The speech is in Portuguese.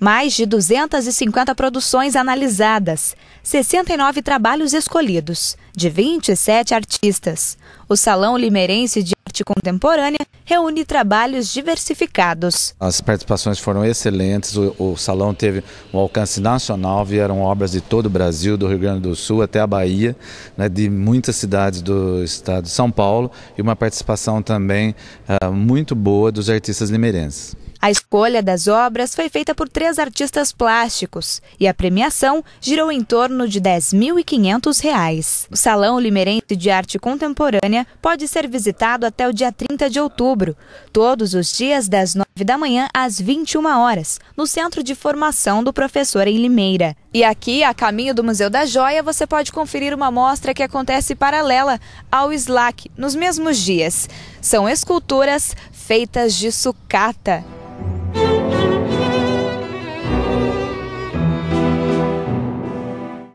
Mais de 250 produções analisadas, 69 trabalhos escolhidos, de 27 artistas. O Salão Limeirense de Arte Contemporânea reúne trabalhos diversificados. As participações foram excelentes, o, o, salão teve um alcance nacional, vieram obras de todo o Brasil, do Rio Grande do Sul até a Bahia, né, de muitas cidades do estado de São Paulo, e uma participação também uh, muito boa dos artistas limeirenses. A escolha das obras foi feita por três artistas plásticos e a premiação girou em torno de R$ 10.500. O Salão Limeirense de Arte Contemporânea pode ser visitado até o dia 30 de outubro, todos os dias das 9 da manhã às 21 horas, no Centro de Formação do Professor em Limeira. E aqui, a caminho do Museu da Joia, você pode conferir uma mostra que acontece paralela ao Slac nos mesmos dias. São esculturas feitas de sucata.